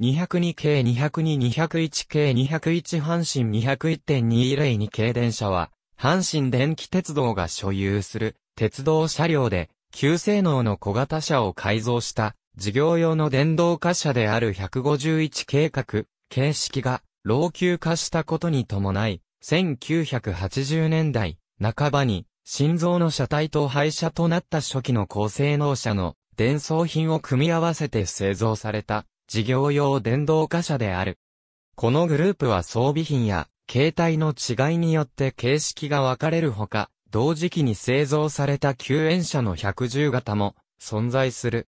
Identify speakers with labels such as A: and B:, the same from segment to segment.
A: 202系202 201系201阪神201.202系電車は、阪神電気鉄道が所有する鉄道車両で、急性能の小型車を改造した事業用の電動貨車である151計画、形式が老朽化したことに伴い、1980年代半ばに心臓の車体と廃車となった初期の高性能車の伝送品を組み合わせて製造された事業用電動貨車である。このグループは装備品や携帯の違いによって形式が分かれるほか、同時期に製造された救援車の110型も存在する。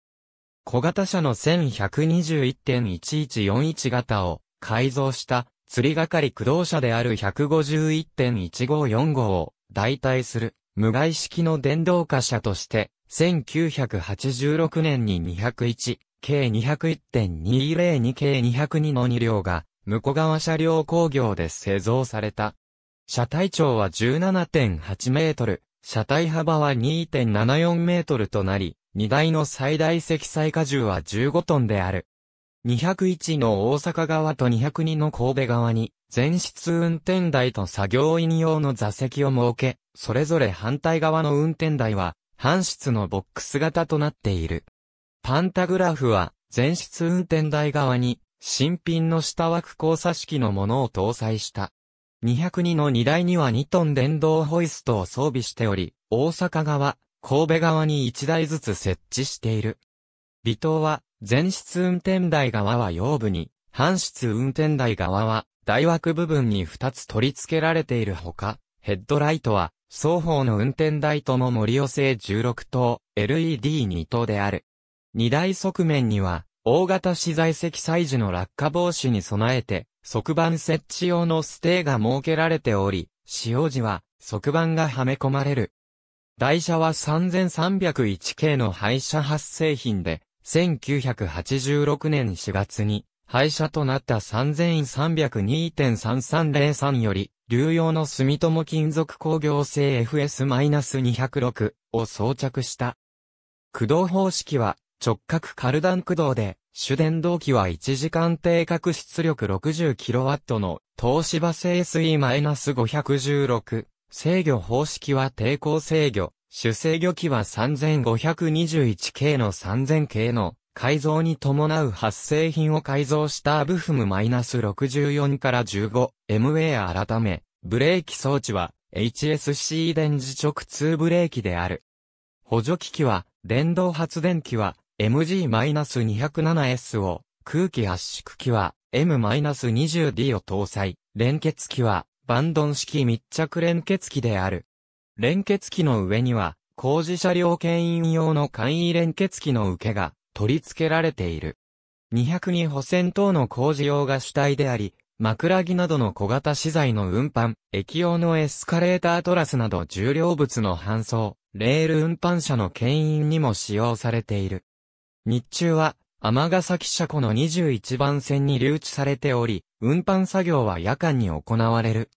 A: 小型車の1121.1141型を改造した釣りがかり駆動車である151.1545を代替する無害式の電動化車として1986年に201計201.202計202の2両が、向川車両工業で製造された。車体長は17.8メートル、車体幅は2.74メートルとなり、荷台の最大積載荷重は15トンである。201の大阪側と202の神戸側に、全室運転台と作業員用の座席を設け、それぞれ反対側の運転台は、半室のボックス型となっている。パンタグラフは、前室運転台側に、新品の下枠交差式のものを搭載した。202の荷台には2トン電動ホイストを装備しており、大阪側、神戸側に1台ずつ設置している。離島は、前室運転台側は腰部に、半室運転台側は、台枠部分に2つ取り付けられているほか、ヘッドライトは、双方の運転台とも森尾製16灯、LED2 灯である。二大側面には、大型資材積載時の落下防止に備えて、側板設置用のステーが設けられており、使用時は側板がはめ込まれる。台車は3301系の廃車発生品で、1986年4月に廃車となった3302.3303より、流用の住友金属工業製 FS-206 を装着した。駆動方式は直角カルダン駆動で、主電動機は1時間定格出力 60kW の東芝製水 -516。制御方式は抵抗制御。主制御機は 3521K の 3000K の改造に伴う発生品を改造したアブフム -64 から15 MA 改め、ブレーキ装置は HSC 電磁直通ブレーキである。補助機器は電動発電機は MG-207S を、空気圧縮機は M-20D を搭載、連結機はバンドン式密着連結機である。連結機の上には、工事車両牽引用の簡易連結機の受けが取り付けられている。202補線等の工事用が主体であり、枕木などの小型資材の運搬、液用のエスカレータートラスなど重量物の搬送、レール運搬車の牽引にも使用されている。日中は、尼崎車庫の21番線に留置されており、運搬作業は夜間に行われる。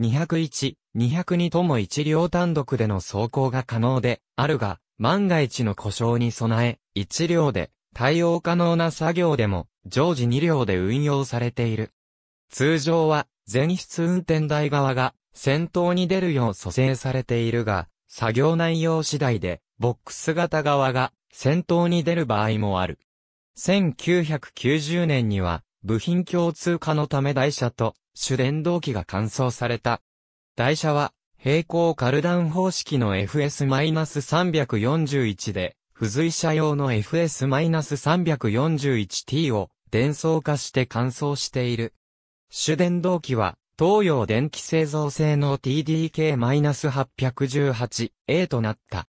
A: 201、202とも一両単独での走行が可能で、あるが、万が一の故障に備え、一両で、対応可能な作業でも、常時二両で運用されている。通常は、全室運転台側が、先頭に出るよう蘇生されているが、作業内容次第で、ボックス型側が、戦闘に出る場合もある。1990年には、部品共通化のため台車と主電動機が換装された。台車は平行カルダウン方式の FS-341 で、付随車用の FS-341T を電装化して換装している。主電動機は、東洋電気製造製の TDK-818A となった。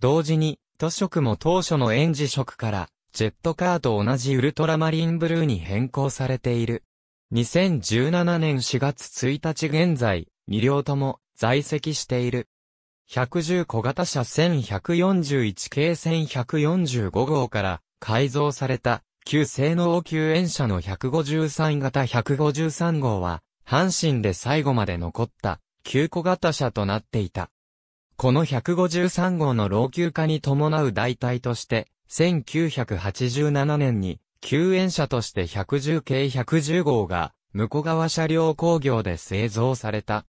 A: 同時に、ト色も当初のエンジ色から、ジェットカーと同じウルトラマリンブルーに変更されている。2017年4月1日現在、2両とも在籍している。110小型車1141系1145号から改造された旧性能救援車の153型153号は、阪神で最後まで残った、旧小型車となっていた。この153号の老朽化に伴う代替として、1987年に、救援車として110系110号が、向川車両工業で製造された。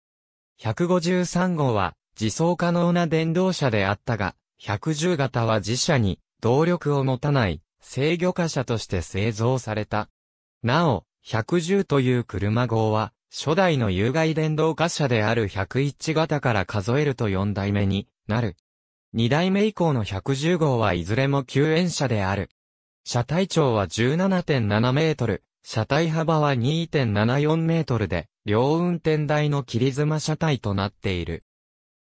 A: 153号は、自走可能な電動車であったが、110型は自社に、動力を持たない、制御化車として製造された。なお、110という車号は、初代の有害電動貨車である101型から数えると4代目になる。2代目以降の110号はいずれも救援車である。車体長は17.7メートル、車体幅は2.74メートルで、両運転台の切り妻車体となっている。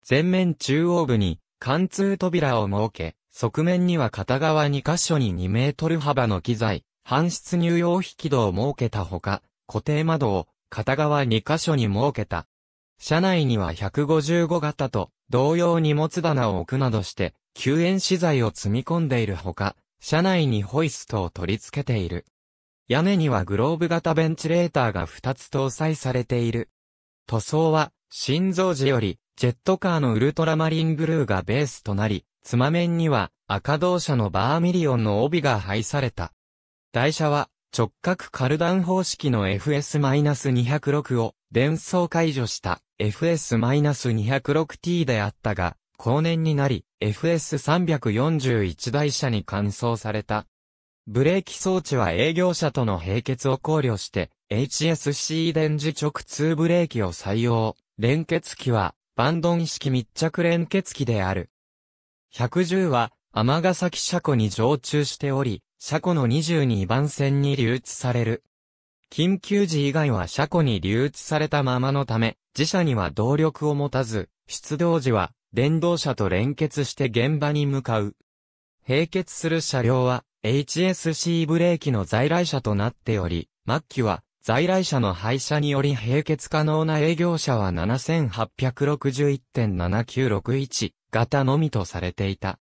A: 前面中央部に貫通扉を設け、側面には片側2箇所に2メートル幅の機材、搬出入用引き戸を設けたほか、固定窓を片側2カ所に設けた。車内には155型と同様荷物棚を置くなどして、救援資材を積み込んでいるほか、車内にホイストを取り付けている。屋根にはグローブ型ベンチレーターが2つ搭載されている。塗装は、心臓時より、ジェットカーのウルトラマリンブルーがベースとなり、つま面には赤同車のバーミリオンの帯が配された。台車は直角カルダン方式の FS-206 を伝送解除した FS-206T であったが、後年になり FS341 台車に換装された。ブレーキ装置は営業者との並結を考慮して HSC 電磁直通ブレーキを採用。連結機はバンドン式密着連結機である。110は尼崎車庫に常駐しており、車庫の22番線に流置される。緊急時以外は車庫に流置されたままのため、自社には動力を持たず、出動時は電動車と連結して現場に向かう。並結する車両は HSC ブレーキの在来車となっており、末期は在来車の廃車により並結可能な営業車は7861.7961型のみとされていた。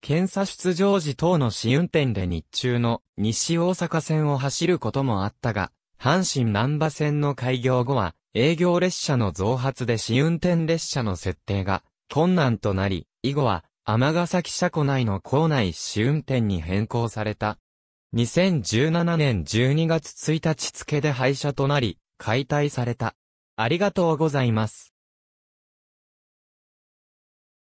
A: 検査出場時等の試運転で日中の西大阪線を走ることもあったが、阪神南波線の開業後は、営業列車の増発で試運転列車の設定が困難となり、以後は、尼崎車庫内の構内試運転に変更された。2017年12月1日付で廃車となり、解体された。ありがとうございます。